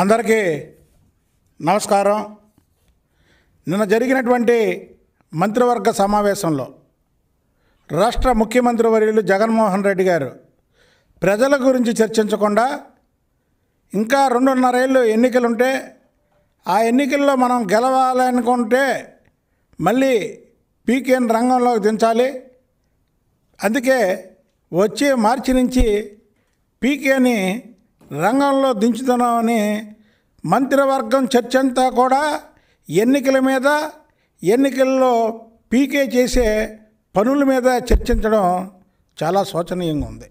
అందరికీ నమస్కారం నిన్న జరిగినటువంటి మంత్రివర్గ సమావేశంలో రాష్ట్ర ముఖ్యమంత్రి వర్యులు జగన్మోహన్ రెడ్డి గారు ప్రజల గురించి చర్చించకుండా ఇంకా రెండున్నరేళ్ళు ఎన్నికలుంటే ఆ ఎన్నికల్లో మనం గెలవాలనుకుంటే మళ్ళీ పీకేన్ రంగంలోకి దించాలి అందుకే వచ్చే మార్చి నుంచి పీకేని రంగంలో దించుతున్నామని మంత్రివర్గం చర్చ అంతా కూడా ఎన్నికల మీద ఎన్నికల్లో పీకే చేసే పనుల మీద చర్చించడం చాలా శోచనీయంగా ఉంది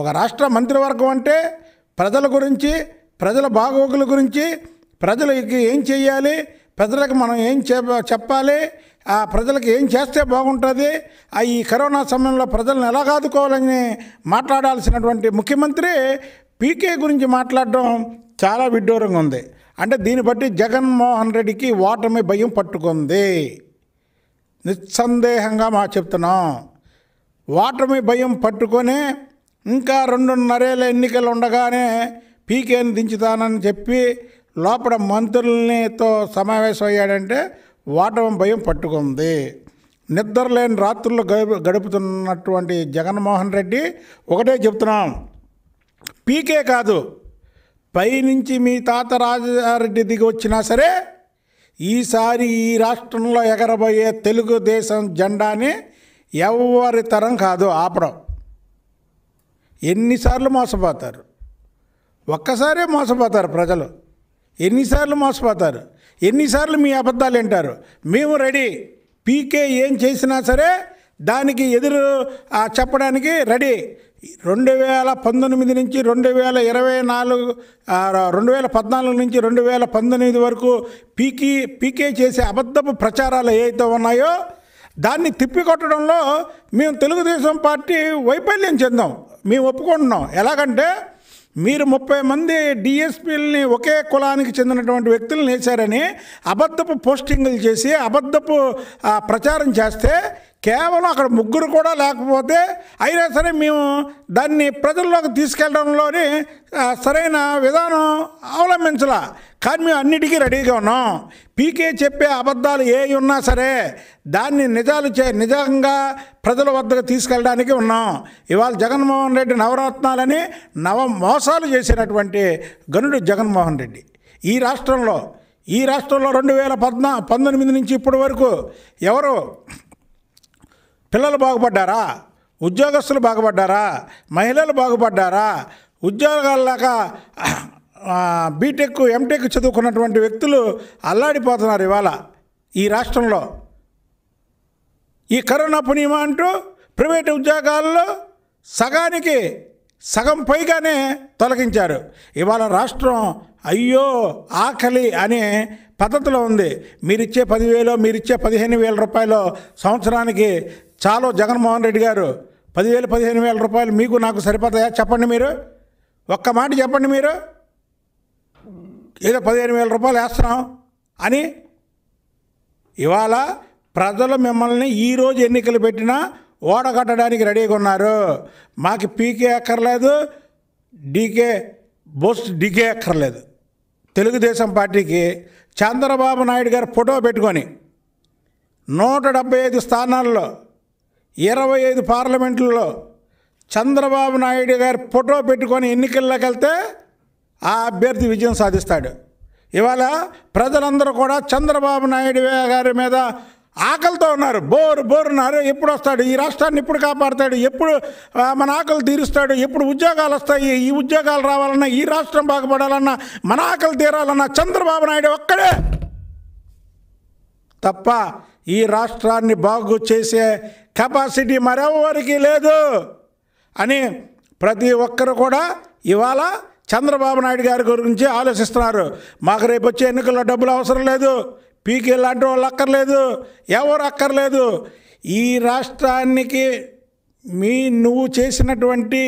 ఒక రాష్ట్ర మంత్రివర్గం అంటే ప్రజల గురించి ప్రజల బాగోగుల గురించి ప్రజలకి ఏం చేయాలి ప్రజలకు మనం ఏం చెప్పాలి ఆ ప్రజలకు ఏం చేస్తే బాగుంటుంది ఆ ఈ కరోనా సమయంలో ప్రజలను ఎలా కాదుకోవాలని మాట్లాడాల్సినటువంటి ముఖ్యమంత్రి పీకే గురించి మాట్లాడడం చాలా విడ్డూరంగా ఉంది అంటే దీన్ని బట్టి జగన్మోహన్ రెడ్డికి ఓటమి భయం పట్టుకుంది నిస్సందేహంగా మా చెప్తున్నాం ఓటమి భయం పట్టుకొని ఇంకా రెండున్నరేళ్ళ ఎన్నికలు ఉండగానే పీకేని దించుతానని చెప్పి లోపల మంత్రులనితో సమావేశం అయ్యాడంటే ఓటమి భయం పట్టుకుంది నిద్రలేని రాత్రుల్లో గడుపుతున్నటువంటి జగన్మోహన్ రెడ్డి ఒకటే చెప్తున్నాం పీకే కాదు పైనుంచి మీ తాత రాజారెడ్డి దిగి వచ్చినా సరే ఈసారి ఈ రాష్ట్రంలో ఎగరబోయే తెలుగుదేశం జెండాని ఎవరి తరం కాదు ఆపడం ఎన్నిసార్లు మోసపోతారు ఒక్కసారే మోసపోతారు ప్రజలు ఎన్నిసార్లు మోసపోతారు ఎన్నిసార్లు మీ అబద్ధాలు వింటారు మేము రెడీ పీకే ఏం చేసినా సరే దానికి ఎదురు చెప్పడానికి రెడీ రెండు వేల పంతొమ్మిది నుంచి రెండు వేల ఇరవై నాలుగు రెండు వేల పద్నాలుగు నుంచి రెండు వేల పంతొమ్మిది వరకు పీకి పీకే చేసే అబద్ధపు ప్రచారాలు ఏవైతే ఉన్నాయో దాన్ని తిప్పికొట్టడంలో మేము తెలుగుదేశం పార్టీ వైఫల్యం చెందాం మేము ఒప్పుకుంటున్నాం ఎలాగంటే మీరు ముప్పై మంది డిఎస్పీలని ఒకే కులానికి చెందినటువంటి వ్యక్తులను వేశారని అబద్ధపు పోస్టింగులు చేసి అబద్ధపు ప్రచారం చేస్తే కేవలం అక్కడ ముగ్గురు కూడా లేకపోతే అయినా సరే మేము దాన్ని ప్రజల్లోకి తీసుకెళ్ళడంలోని సరైన విధానం అవలంబించలా కానీ మేము అన్నిటికీ రెడీగా ఉన్నాం పీకే చెప్పే అబద్ధాలు ఏ ఉన్నా సరే దాన్ని నిజాలు చే నిజంగా ప్రజల వద్దకు తీసుకెళ్ళడానికి ఉన్నాం ఇవాళ జగన్మోహన్ రెడ్డి నవరత్నాలని నవ మోసాలు చేసినటువంటి గనుడు జగన్మోహన్ రెడ్డి ఈ రాష్ట్రంలో ఈ రాష్ట్రంలో రెండు వేల పద్నా పంతొమ్మిది నుంచి ఇప్పటి వరకు ఎవరు పిల్లలు బాగుపడ్డారా ఉద్యోగస్తులు బాగుపడ్డారా మహిళలు బాగుపడ్డారా ఉద్యోగాల్లాక బీటెక్ ఎంటెక్ చదువుకున్నటువంటి వ్యక్తులు అల్లాడిపోతున్నారు ఇవాళ ఈ రాష్ట్రంలో ఈ కరోనా పుణ్యమా అంటూ ప్రైవేట్ ఉద్యోగాల్లో సగానికి సగం పైగానే తొలగించారు ఇవాళ రాష్ట్రం అయ్యో ఆకలి అనే పద్ధతిలో ఉంది మీరిచ్చే పదివేలో మీరిచ్చే పదిహేను వేల రూపాయలు సంవత్సరానికి చాలు జగన్మోహన్ రెడ్డి గారు పదివేలు పదిహేను వేల రూపాయలు మీకు నాకు సరిపోతాయా చెప్పండి మీరు ఒక్క మాట చెప్పండి మీరు ఏదో పదిహేను వేల రూపాయలు వేస్తున్నాం అని ఇవాళ ప్రజలు మిమ్మల్ని ఈరోజు ఎన్నికలు పెట్టినా ఓడగట్టడానికి రెడీగా ఉన్నారు మాకు పీకే అక్కర్లేదు డీకే బోస్ డీకే అక్కర్లేదు తెలుగుదేశం పార్టీకి చంద్రబాబు నాయుడు గారు ఫోటో పెట్టుకొని నూట డెబ్బై ఐదు స్థానాల్లో ఇరవై ఐదు పార్లమెంట్లలో చంద్రబాబు నాయుడు గారు ఫోటో పెట్టుకొని ఎన్నికల్లోకి వెళ్తే ఆ అభ్యర్థి విజయం సాధిస్తాడు ఇవాళ ప్రజలందరూ కూడా చంద్రబాబు నాయుడు గారి మీద ఆకలితో ఉన్నారు బోరు బోరున్నారు ఎప్పుడు వస్తాడు ఈ రాష్ట్రాన్ని ఎప్పుడు కాపాడతాడు ఎప్పుడు మన ఆకలి తీరుస్తాడు ఎప్పుడు ఉద్యోగాలు వస్తాయి ఈ ఉద్యోగాలు రావాలన్నా ఈ రాష్ట్రం బాగుపడాలన్నా మన ఆకలి తీరాలన్నా చంద్రబాబు నాయుడు ఒక్కడే తప్ప ఈ రాష్ట్రాన్ని బాగు చేసే కెపాసిటీ మరెవరికి లేదు అని ప్రతి ఒక్కరు కూడా ఇవాళ చంద్రబాబు నాయుడు గారి గురించి ఆలోచిస్తున్నారు మాకు రేపు వచ్చే ఎన్నికల్లో డబ్బులు అవసరం లేదు పీకే లాంటి వాళ్ళు అక్కర్లేదు ఎవరు అక్కర్లేదు ఈ రాష్ట్రానికి మీ నువ్వు చేసినటువంటి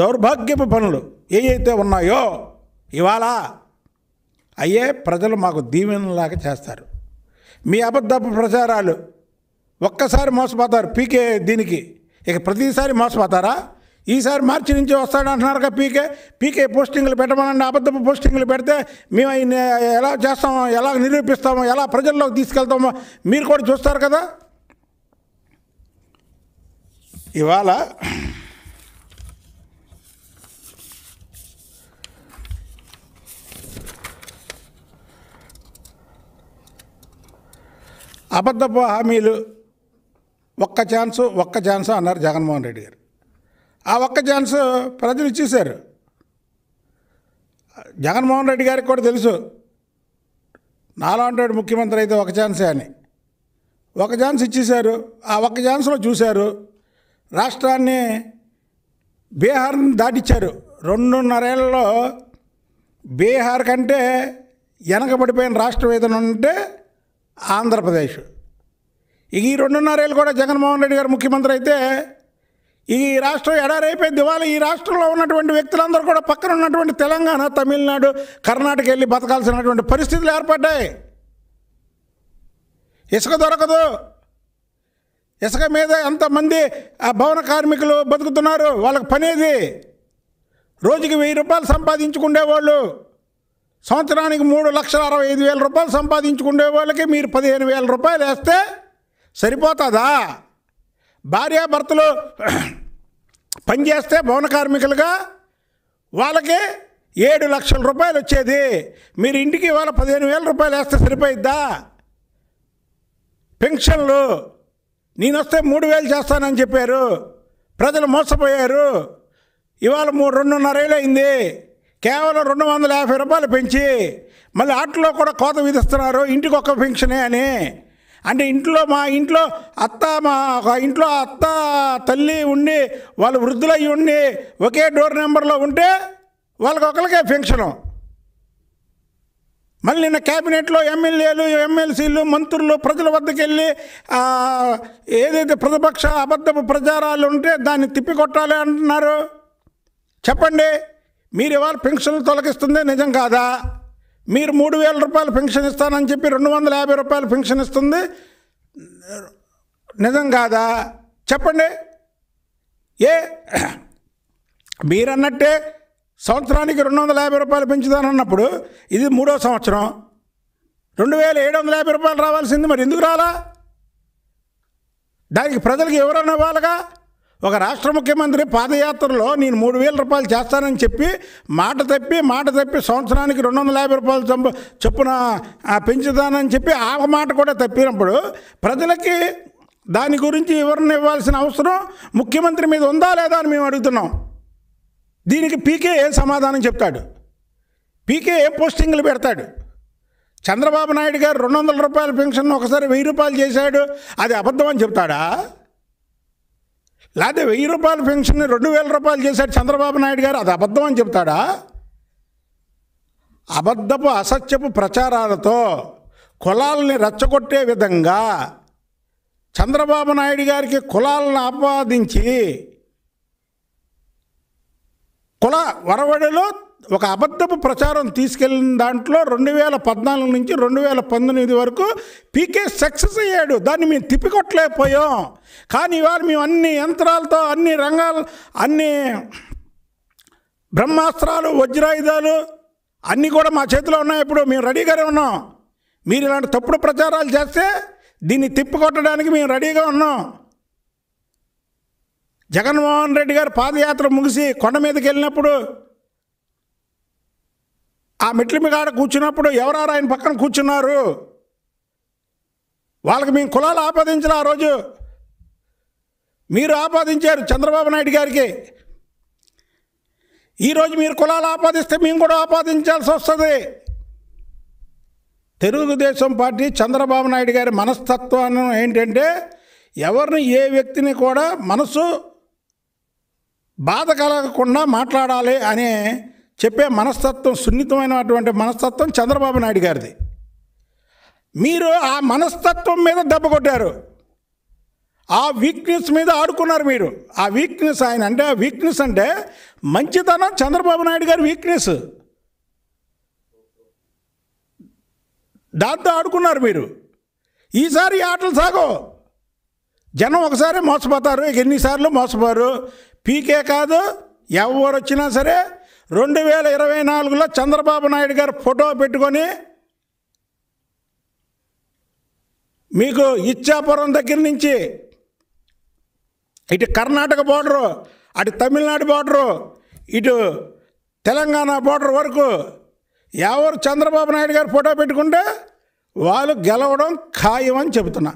దౌర్భాగ్యపు పనులు ఏవైతే ఉన్నాయో ఇవాళ అయ్యే ప్రజలు మాకు దీవెనలాగా చేస్తారు మీ అబద్ధపు ప్రచారాలు ఒక్కసారి మోసపోతారు పీకే దీనికి ఇక ప్రతిసారి మోసపోతారా ఈసారి మార్చి నుంచి వస్తాడు కదా పీకే పీకే పోస్టింగ్లు పెట్టమనండి అబద్ధపు పోస్టింగ్లు పెడితే మేము ఎలా చేస్తామో ఎలా నిరూపిస్తామో ఎలా ప్రజల్లోకి తీసుకెళ్తామో మీరు కూడా చూస్తారు కదా ఇవాళ అబద్ధపు హామీలు ఒక్క ఛాన్సు ఒక్క ఛాన్సు అన్నారు జగన్మోహన్ రెడ్డి గారు ఆ ఒక్క ఛాన్స్ ప్రజలు ఇచ్చేశారు జగన్మోహన్ రెడ్డి గారికి కూడా తెలుసు నాలాంటి ముఖ్యమంత్రి అయితే ఒక ఛాన్సే అని ఒక ఛాన్స్ ఇచ్చేశారు ఆ ఒక్క ఛాన్స్లో చూశారు రాష్ట్రాన్ని బీహార్ని దాటిచ్చారు రెండున్నరేళ్లలో బీహార్ కంటే వెనకబడిపోయిన రాష్ట్రం ఏదైనా ఉంటే ఆంధ్రప్రదేశ్ ఇక ఈ రెండున్నరేళ్ళు కూడా జగన్మోహన్ రెడ్డి గారు ముఖ్యమంత్రి అయితే ఈ రాష్ట్రం ఎడారైపోయి దివాళ ఈ రాష్ట్రంలో ఉన్నటువంటి వ్యక్తులందరూ కూడా పక్కన ఉన్నటువంటి తెలంగాణ తమిళనాడు కర్ణాటక వెళ్ళి బతకాల్సినటువంటి పరిస్థితులు ఏర్పడ్డాయి ఇసుక దొరకదు ఇసుక మీద ఎంతమంది భవన కార్మికులు బతుకుతున్నారు వాళ్ళకి పనేది రోజుకి వెయ్యి రూపాయలు సంపాదించుకుండేవాళ్ళు సంవత్సరానికి మూడు లక్షల అరవై ఐదు వేల రూపాయలు సంపాదించుకునే వాళ్ళకి మీరు పదిహేను వేల రూపాయలు వేస్తే సరిపోతుందా భార్యాభర్తలు పనిచేస్తే భవన కార్మికులుగా వాళ్ళకి ఏడు లక్షల రూపాయలు వచ్చేది మీరు ఇంటికి ఇవాళ పదిహేను వేల రూపాయలు వేస్తే సరిపోయిద్దా పెన్షన్లు నేను వస్తే మూడు వేలు చేస్తానని చెప్పారు ప్రజలు మోసపోయారు ఇవాళ మూడు రెండున్నరేళ్ళు అయింది కేవలం రెండు వందల యాభై రూపాయలు పెంచి మళ్ళీ ఆటలో కూడా కోత విధిస్తున్నారు ఇంటికి ఒక్క పెన్షనే అని అంటే ఇంట్లో మా ఇంట్లో అత్త మా ఒక ఇంట్లో అత్త తల్లి ఉండి వాళ్ళు వృద్ధులయ్యి ఉండి ఒకే డోర్ నెంబర్లో ఉంటే వాళ్ళకి ఒకరికే పెన్షను మళ్ళీ నిన్న క్యాబినెట్లో ఎమ్మెల్యేలు ఎమ్మెల్సీలు మంత్రులు ప్రజల వద్దకు వెళ్ళి ఏదైతే ప్రతిపక్ష అబద్ధపు ప్రచారాలు ఉంటే దాన్ని తిప్పికొట్టాలి అంటున్నారు చెప్పండి మీరు ఇవాళ పెన్షన్లు తొలగిస్తుందే నిజం కాదా మీరు మూడు వేల రూపాయలు పెన్షన్ ఇస్తానని చెప్పి రెండు వందల యాభై రూపాయలు పెన్షన్ ఇస్తుంది నిజం కాదా చెప్పండి ఏ మీరన్నట్టే సంవత్సరానికి రెండు వందల యాభై రూపాయలు పెంచుతానన్నప్పుడు ఇది మూడో సంవత్సరం రెండు వేల ఏడు వందల యాభై రూపాయలు రావాల్సింది మరి ఎందుకు రాలా దానికి ప్రజలకు ఎవరన్నా ఇవ్వాలిగా ఒక రాష్ట్ర ముఖ్యమంత్రి పాదయాత్రలో నేను మూడు వేల రూపాయలు చేస్తానని చెప్పి మాట తప్పి మాట తప్పి సంవత్సరానికి రెండు వందల యాభై రూపాయలు చంప చొప్పున పెంచుతానని చెప్పి ఆ మాట కూడా తప్పినప్పుడు ప్రజలకి దాని గురించి వివరణ ఇవ్వాల్సిన అవసరం ముఖ్యమంత్రి మీద ఉందా లేదా అని మేము అడుగుతున్నాం దీనికి పీకే ఏం సమాధానం చెప్తాడు పీకే ఏం పోస్టింగ్లు పెడతాడు చంద్రబాబు నాయుడు గారు రెండు వందల రూపాయల పెన్షన్ ఒకసారి వెయ్యి రూపాయలు చేశాడు అది అబద్ధం అని చెప్తాడా లేకపోతే వెయ్యి రూపాయల పెన్షన్ రెండు వేల రూపాయలు చేశాడు చంద్రబాబు నాయుడు గారు అది అబద్ధం అని చెప్తాడా అబద్ధపు అసత్యపు ప్రచారాలతో కులాలని రెచ్చగొట్టే విధంగా చంద్రబాబు నాయుడు గారికి కులాలను ఆపాదించి కుల వరవడిలో ఒక అబద్ధపు ప్రచారం తీసుకెళ్ళిన దాంట్లో రెండు వేల పద్నాలుగు నుంచి రెండు వేల పంతొమ్మిది వరకు పీకే సక్సెస్ అయ్యాడు దాన్ని మేము తిప్పికొట్టలేకపోయాం కానీ ఇవాళ మేము అన్ని యంత్రాలతో అన్ని రంగాలు అన్ని బ్రహ్మాస్త్రాలు వజ్రాయుధాలు అన్నీ కూడా మా చేతిలో ఉన్నాయి ఇప్పుడు మేము రెడీగానే ఉన్నాం మీరు ఇలాంటి తప్పుడు ప్రచారాలు చేస్తే దీన్ని తిప్పికొట్టడానికి మేము రెడీగా ఉన్నాం జగన్మోహన్ రెడ్డి గారు పాదయాత్ర ముగిసి కొండ మీదకి వెళ్ళినప్పుడు ఆ మెట్ల మీద ఆడ కూర్చున్నప్పుడు ఎవరారు ఆయన పక్కన కూర్చున్నారు వాళ్ళకి మేము కులాలు ఆపాదించాలి ఆ రోజు మీరు ఆపాదించారు చంద్రబాబు నాయుడు గారికి ఈరోజు మీరు కులాలు ఆపాదిస్తే మేము కూడా ఆపాదించాల్సి వస్తుంది తెలుగుదేశం పార్టీ చంద్రబాబు నాయుడు గారి మనస్తత్వం ఏంటంటే ఎవరిని ఏ వ్యక్తిని కూడా మనసు బాధ కలగకుండా మాట్లాడాలి అనే చెప్పే మనస్తత్వం సున్నితమైనటువంటి మనస్తత్వం చంద్రబాబు నాయుడు గారిది మీరు ఆ మనస్తత్వం మీద దెబ్బ కొట్టారు ఆ వీక్నెస్ మీద ఆడుకున్నారు మీరు ఆ వీక్నెస్ ఆయన అంటే ఆ వీక్నెస్ అంటే మంచితనం చంద్రబాబు నాయుడు గారి వీక్నెస్ దాంతో ఆడుకున్నారు మీరు ఈసారి ఆటలు సాగు జనం ఒకసారి మోసపోతారు ఇక ఎన్నిసార్లు మోసపోరు పీకే కాదు ఎవరు వచ్చినా సరే రెండు వేల ఇరవై నాలుగులో చంద్రబాబు నాయుడు గారు ఫోటో పెట్టుకొని మీకు ఇచ్చాపురం దగ్గర నుంచి ఇటు కర్ణాటక బార్డరు అటు తమిళనాడు బార్డరు ఇటు తెలంగాణ బార్డర్ వరకు ఎవరు చంద్రబాబు నాయుడు గారు ఫోటో పెట్టుకుంటే వాళ్ళు గెలవడం ఖాయం అని చెబుతున్నా